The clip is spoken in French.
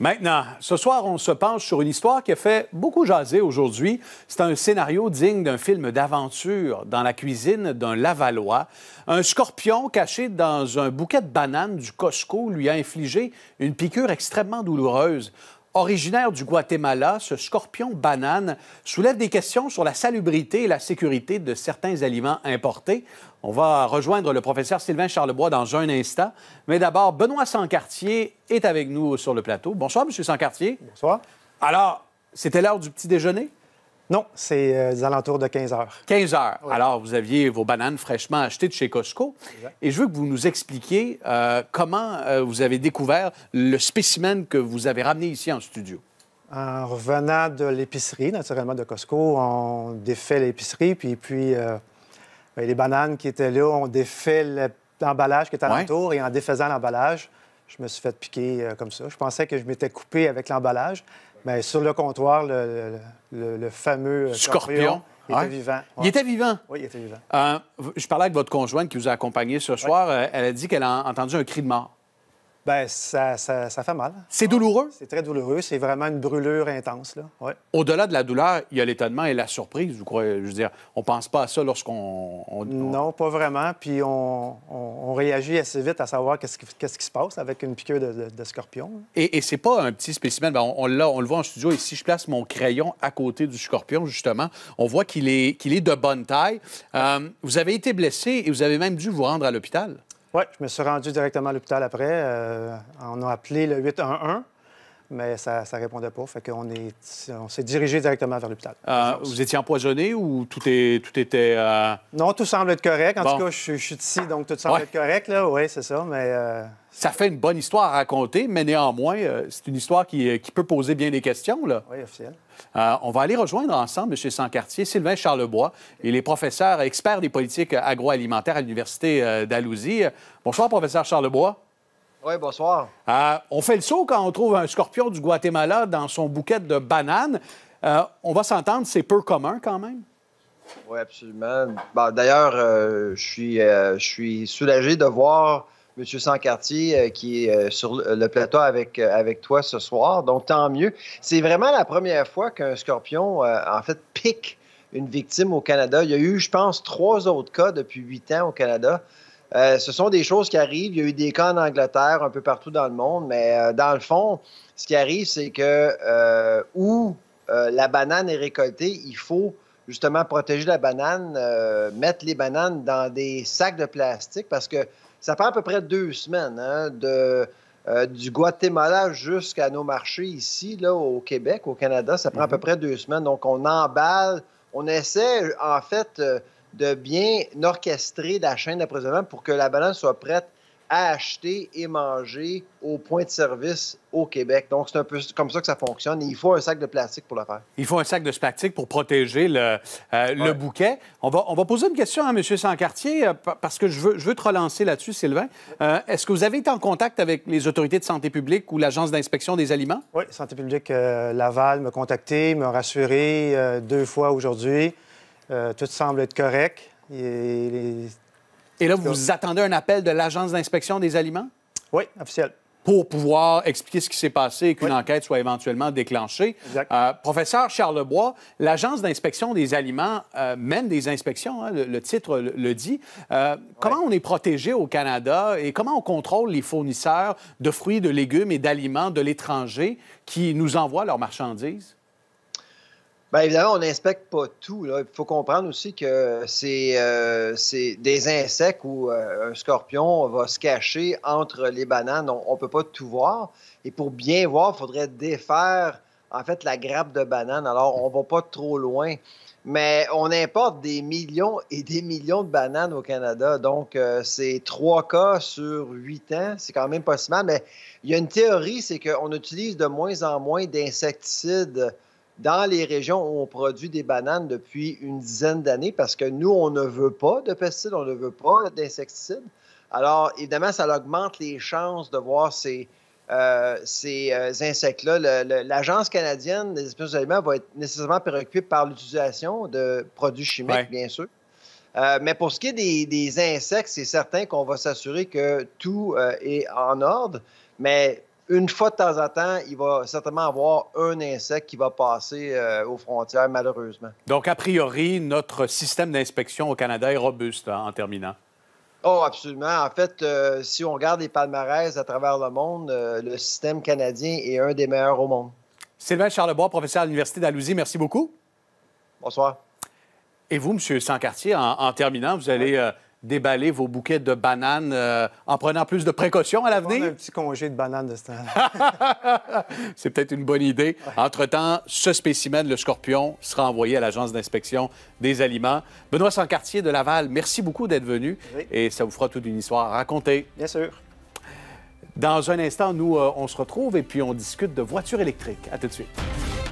Maintenant, ce soir, on se penche sur une histoire qui a fait beaucoup jaser aujourd'hui. C'est un scénario digne d'un film d'aventure dans la cuisine d'un Lavallois. Un scorpion caché dans un bouquet de bananes du Costco lui a infligé une piqûre extrêmement douloureuse. Originaire du Guatemala, ce scorpion banane soulève des questions sur la salubrité et la sécurité de certains aliments importés. On va rejoindre le professeur Sylvain Charlebois dans un instant. Mais d'abord, Benoît Sancartier est avec nous sur le plateau. Bonsoir, M. Sancartier. Bonsoir. Alors, c'était l'heure du petit déjeuner? Non, c'est euh, aux alentours de 15 heures. 15 heures. Alors, vous aviez vos bananes fraîchement achetées de chez Costco. Et je veux que vous nous expliquiez euh, comment euh, vous avez découvert le spécimen que vous avez ramené ici en studio. En revenant de l'épicerie, naturellement de Costco, on défait l'épicerie, puis, puis ben, les bananes qui étaient là, on défait l'emballage qui était alentour, l'entour. et en défaisant l'emballage, je me suis fait piquer comme ça. Je pensais que je m'étais coupé avec l'emballage. Mais sur le comptoir, le, fameux euh, scorpion. il était vivant. Il était vivant? Oui, il était vivant. Euh, je parlais avec votre conjointe qui vous a accompagné ce soir. Euh, elle a dit qu'elle a entendu un cri de mort. Bien, ça, fait mal. C'est douloureux? C'est très douloureux. C'est vraiment une brûlure intense. Là. Au-delà de la douleur, il y a l'étonnement et la surprise. Vous croyez, je veux dire, on pense pas à ça lorsqu'on... Non, pas vraiment. Puis on, réagit assez vite à savoir qu'est-ce qui, se passe avec une piqûre de, scorpion. Et, et c'est pas un petit spécimen. Ben, on, on, le voit en studio. Et si je place mon crayon à côté du scorpion, justement, on voit qu'il est, qu'il est de bonne taille. Euh, vous avez été blessé et vous avez même dû vous rendre à l'hôpital. Oui, je me suis rendu directement à l'hôpital après. Euh, on a appelé le 811 mais ça ne répondait pas. Fait qu'on est, on s'est dirigé directement vers l'hôpital. Euh, vous étiez empoisonné ou tout, est, tout était... Euh, non, tout semble être correct. En tout cas, je, suis ici, donc tout semble être correct. Là. Oui, c'est ça, mais... Euh, ça fait une bonne histoire à raconter, mais néanmoins, c'est une histoire qui, peut poser bien des questions. Là. Oui, officiel. on va aller rejoindre ensemble M. Sancartier Sylvain Charlebois. Il est professeur expert des politiques agroalimentaires à l'Université d'Alousie. Bonsoir, professeur Charlebois. Oui, bonsoir. Euh, on fait le saut quand on trouve un scorpion du Guatemala dans son bouquet de bananes. Euh, on va s'entendre, c'est peu commun quand même. Oui, absolument. Bah, d'ailleurs, euh, je suis, soulagé de voir M. Sancartier qui est sur le plateau avec, avec toi ce soir. Donc, tant mieux. C'est vraiment la première fois qu'un scorpion, en fait, pique une victime au Canada. Il y a eu, je pense, trois autres cas depuis huit ans au Canada. Euh, ce sont des choses qui arrivent. Il y a eu des cas en Angleterre, un peu partout dans le monde, mais euh, dans le fond, ce qui arrive, c'est que euh, où la banane est récoltée, il faut justement protéger la banane, mettre les bananes dans des sacs de plastique parce que ça prend à peu près deux semaines hein, de, du Guatemala jusqu'à nos marchés ici, là, au Québec, au Canada. Ça prend à peu mhm. près deux semaines. Donc, on emballe, on essaie en fait de bien orchestrer la chaîne d'approvisionnement pour que la balance soit prête à acheter et manger au point de service au Québec. Donc, c'est un peu comme ça que ça fonctionne. Et il faut un sac de plastique pour le faire. Il faut un sac de plastique pour protéger le, euh, bouquet. On va, poser une question à M. Sancartier euh, parce que je veux, te relancer là-dessus, Sylvain. Euh, est-ce que vous avez été en contact avec les autorités de santé publique ou l'Agence d'inspection des aliments? Oui, Santé publique Laval m'a contacté, m'a rassuré deux fois aujourd'hui. Euh, tout semble être correct. Et, là, vous attendez un appel de l'Agence d'inspection des aliments? Oui, officiel. Pour pouvoir expliquer ce qui s'est passé et qu'une enquête soit éventuellement déclenchée. Exact. Euh, professeur Charlebois, l'Agence d'inspection des aliments euh, mène des inspections, hein, le, titre le, dit. Euh, comment on est protégé au Canada et comment on contrôle les fournisseurs de fruits, de légumes et d'aliments de l'étranger qui nous envoient leurs marchandises? Bien, évidemment, on n'inspecte pas tout. Il faut comprendre aussi que c'est euh, des insectes où euh, un scorpion va se cacher entre les bananes. On ne peut pas tout voir. Et pour bien voir, il faudrait défaire en fait la grappe de bananes. Alors, on ne va pas trop loin. Mais on importe des millions et des millions de bananes au Canada. Donc, euh, c'est trois cas sur huit ans. C'est quand même possible. Mais il y a une théorie, c'est qu'on utilise de moins en moins d'insecticides dans les régions où on produit des bananes depuis une dizaine d'années, parce que nous, on ne veut pas de pesticides, on ne veut pas d'insecticides. Alors, évidemment, ça augmente les chances de voir ces, euh, ces euh, insectes-là. L'Agence canadienne des espèces d'aliments va être nécessairement préoccupée par l'utilisation de produits chimiques, bien sûr. Euh, mais pour ce qui est des, des insectes, c'est certain qu'on va s'assurer que tout est en ordre. Mais une fois de temps en temps, il va certainement avoir un insecte qui va passer euh, aux frontières, malheureusement. Donc, a priori, notre système d'inspection au Canada est robuste hein, en terminant. Oh, absolument. En fait, euh, si on regarde les palmarès à travers le monde, euh, le système canadien est un des meilleurs au monde. Sylvain Charlebois, professeur à l'Université d'Alousie, merci beaucoup. Bonsoir. Et vous, M. Sancartier, en terminant, vous allez déballer vos bouquets de bananes euh, en prenant plus de précautions à l'avenir? Un petit congé de bananes de temps C'est peut-être une bonne idée. Entre-temps, ce spécimen, le scorpion, sera envoyé à l'Agence d'inspection des aliments. Benoît Sancartier de Laval, merci beaucoup d'être venu et ça vous fera toute une histoire à raconter. Bien sûr. Dans un instant, nous, euh, on se retrouve et puis on discute de voitures électriques. À tout de suite.